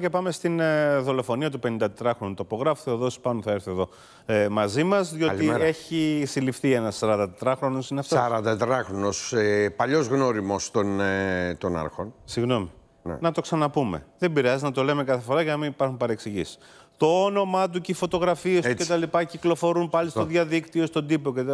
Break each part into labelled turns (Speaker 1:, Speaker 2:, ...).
Speaker 1: και πάμε στην ε, δολοφονία του 54χρονου τοπογράφου. Θεοδό πάνω θα έρθει εδώ ε, μαζί μας, διοτι Καλημέρα. έχει συλληφθεί ένας 44χρονο. Είναι αυτός. 44χρονο, ε, παλιός γνώριμος των, ε, των άρχων. Συγγνώμη. Ναι. Να το ξαναπούμε. Δεν πειράζει να το λέμε κάθε φορά για να μην υπάρχουν παρεξηγήσεις. Το όνομά του και οι φωτογραφίες του κτλ. κυκλοφορούν πάλι στο διαδίκτυο, στον τύπο κτλ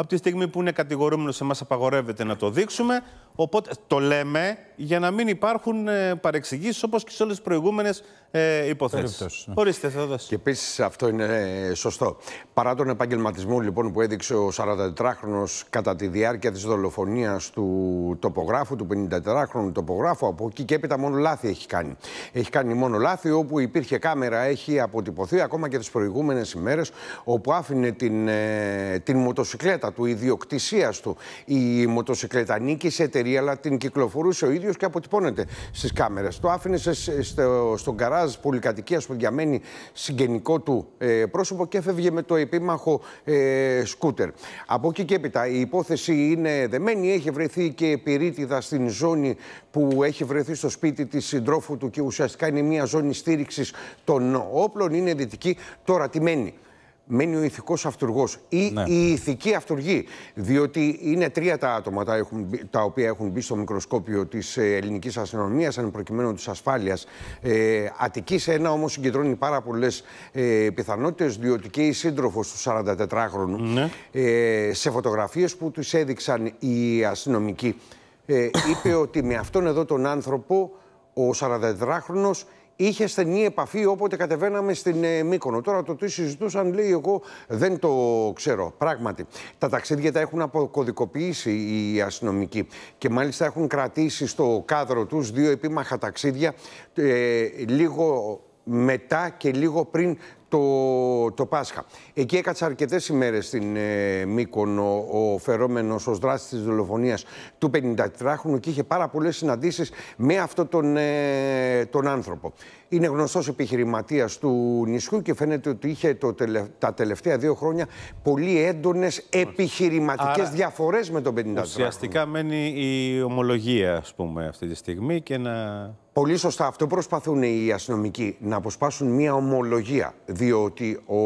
Speaker 1: από τη στιγμή που είναι κατηγορούμενος, εμάς απαγορεύεται να το δείξουμε. Οπότε το λέμε για να μην υπάρχουν ε, παρεξηγήσεις όπως και σε όλες τις προηγούμενες ε, υποθέσεις.
Speaker 2: Ναι. Ορίστε, θα Και επίσης αυτό είναι ε, σωστό. Παρά τον επαγγελματισμό λοιπόν που έδειξε ο 44χρονο κατά τη διάρκεια της δολοφονίας του τοπογράφου, του 54χρονου τοπογράφου, από εκεί και έπειτα μόνο λάθη έχει κάνει. Έχει κάνει μόνο λάθη όπου υπήρχε κάμερα, έχει αποτυπωθεί ακόμα και τις προηγούμενες ημέρες, όπου άφηνε την, ε, την μοτοσυκλέτα του, ιδιοκτησίας του. Η μοτοσυκλέτα εταιρεία, αλλά την κυκλοφορούσε ο ίδιος και αποτυπώνεται στις κάμερες. Το άφηνε στο, στον καράζ πολυκατοικία που διαμένει συγγενικό του ε, πρόσωπο και έφευγε με το επίμαχο ε, σκούτερ. Από εκεί και έπειτα η υπόθεση είναι δεμένη. Έχει βρεθεί και πυρίτιδα στην ζώνη που έχει βρεθεί στο σπίτι της συντρόφου του και ουσιαστικά είναι μια ζώνη στήριξης των όπλων. Είναι δυτική τώρα τιμένη μένει ο ηθικός αυτούργος ή ναι. η ηθική αυτούργη. Διότι είναι τρία τα άτομα τα, έχουν, τα οποία έχουν μπει στο μικροσκόπιο της ε, ελληνικής αστυνομίας, αν προκειμένου της ασφάλειας. Ε, Αττική ένα όμως συγκεντρώνει πάρα πολλές ε, πιθανότητες, διότι και η σύντροφος του 44χρονου ναι. ε, σε φωτογραφίες που τους έδειξαν οι αστυνομικοί ε, είπε ότι με αυτόν εδώ τον άνθρωπο ο 44 χρονο είχε στενή επαφή όποτε κατεβαίναμε στην ε, Μύκονο. Τώρα το τι συζητούσαν, λέει, εγώ δεν το ξέρω. Πράγματι, τα ταξίδια τα έχουν αποκωδικοποιήσει οι αστυνομικοί και μάλιστα έχουν κρατήσει στο κάδρο τους δύο επίμαχα ταξίδια ε, λίγο μετά και λίγο πριν το, το Πάσχα. Εκεί έκατσε αρκετές ημέρες στην ε, Μύκονο ο φερόμενο ω δράστης της δολοφονίας του 54χρονου και είχε πάρα πολλές συναντήσεις με αυτόν τον, ε, τον άνθρωπο. Είναι γνωστός επιχειρηματίας του νησιού και φαίνεται ότι είχε το τα τελευταία δύο χρόνια πολύ έντονες επιχειρηματικές διαφορές με τον 54χρονο. Ουσιαστικά
Speaker 1: μένει η ομολογία, ας πούμε, αυτή τη στιγμή και να. Πολύ σωστά. Αυτό προσπαθούν οι
Speaker 2: αστυνομικοί να αποσπάσουν μια ομολογία διότι ο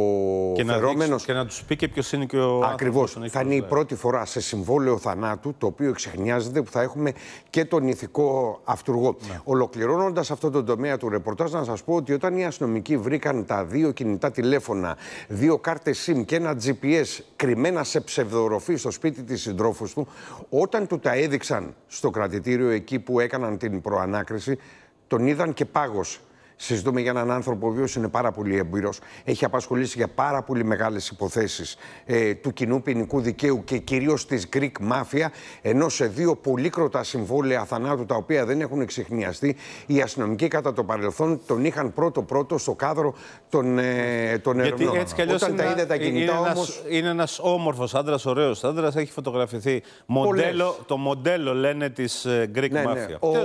Speaker 2: και φερόμενος... Να και να τους πει και ποιος είναι και ο Ακριβώς. Θα είναι η ε. πρώτη φορά σε συμβόλαιο θανάτου, το οποίο εξεχνιάζεται, που θα έχουμε και τον ηθικό αυτούργο. Ναι. Ολοκληρώνοντας αυτό το τομέα του ρεπορτάζ, να σας πω ότι όταν οι αστυνομικοί βρήκαν τα δύο κινητά τηλέφωνα, δύο κάρτες SIM και ένα GPS κρυμμένα σε ψευδοροφή στο σπίτι της συντρόφου του, όταν του τα έδειξαν στο κρατητήριο εκεί που έκαναν την προανάκριση, τον είδαν και πάγωσε. Συζητούμε για έναν άνθρωπο ο οποίος είναι πάρα πολύ έμπειρος, έχει απασχολήσει για πάρα πολύ μεγάλες υποθέσεις ε, του κοινού ποινικού δικαίου και κυρίως της Greek Mafia. Ενώ σε δύο πολύκροτα συμβόλαια θανάτου τα οποία δεν έχουν εξηχνιαστεί, οι αστυνομικοί κατά το παρελθόν τον είχαν πρώτο-πρώτο στο κάδρο των, ε, των Γιατί ερευνών. Έτσι Όταν είναι, τα είδε τα κινητά όμως.
Speaker 1: Είναι ένας όμορφος άντρας, ωραίος άντρας, έχει φωτογραφηθεί. Μοντέλο, το μοντέλο λένε της ε, Greek ναι, ναι. Mafia. Ναι.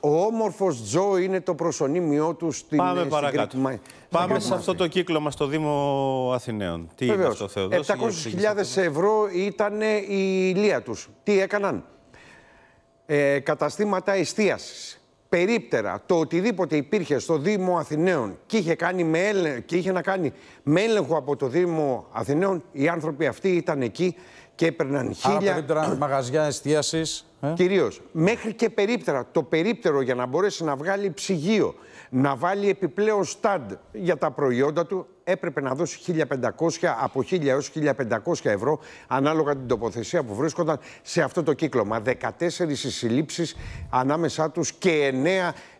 Speaker 2: Ο όμορφο Τζο είναι το προσωνύμιο Πάμε παρακάτω. Πάμε σε αυτό
Speaker 1: το κύκλωμα στο Δήμο Αθηναίων. Τι Βεβαίως. 700.000
Speaker 2: ευρώ ήταν η ηλία τους. Τι έκαναν. Ε, καταστήματα εστίασης, περίπτερα, το οτιδήποτε υπήρχε στο Δήμο Αθηναίων και είχε, κάνει με είχε να κάνει με έλεγχο από το Δήμο Αθηναίων, οι άνθρωποι αυτοί ήταν εκεί και έπαιρναν χίλια... Άρα, μαγαζιά εστίασης ε? Κυρίως. Μέχρι και περίπτερα. Το περίπτερο για να μπορέσει να βγάλει ψυγείο, να βάλει επιπλέον στάντ για τα προϊόντα του, έπρεπε να δώσει 1.500 από 1.000 έω 1.500 ευρώ ανάλογα την τοποθεσία που βρίσκονταν σε αυτό το κύκλωμα. 14 συλλήψεις ανάμεσά τους και 9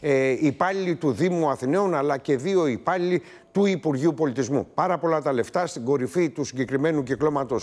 Speaker 2: ε, υπάλληλοι του Δήμου Αθηναίων αλλά και 2 υπάλληλοι του Υπουργείου Πολιτισμού. Πάρα πολλά τα λεφτά στην κορυφή του συγκεκριμένου κυκλώματος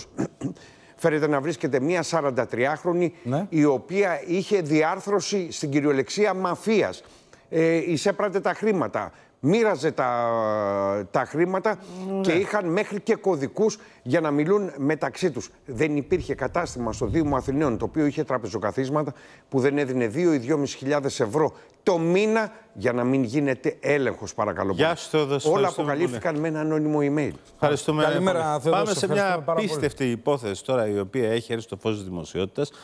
Speaker 2: φέρεται να βρίσκεται μια 43χρονη ναι. η οποία είχε διάρθρωση στην κυριολεξία μαφίας. Ε, εισέπρατε τα χρήματα, μοίραζε τα, τα χρήματα ναι. και είχαν μέχρι και κωδικούς για να μιλούν μεταξύ τους. Δεν υπήρχε κατάστημα στο Δήμο Αθηναίων, το οποίο είχε τραπεζοκαθίσματα, που δεν έδινε 2 ή 2.500 ευρώ το μήνα για να μην γίνεται
Speaker 1: έλεγχος, παρακαλώ. Όλα αποκαλύφθηκαν
Speaker 2: με ένα ανώνυμο email. Ευχαριστούμε. Πάμε σε μια πίστευτη
Speaker 1: υπόθεση τώρα, η οποία έχει έρθει στο φως της δημοσιότητας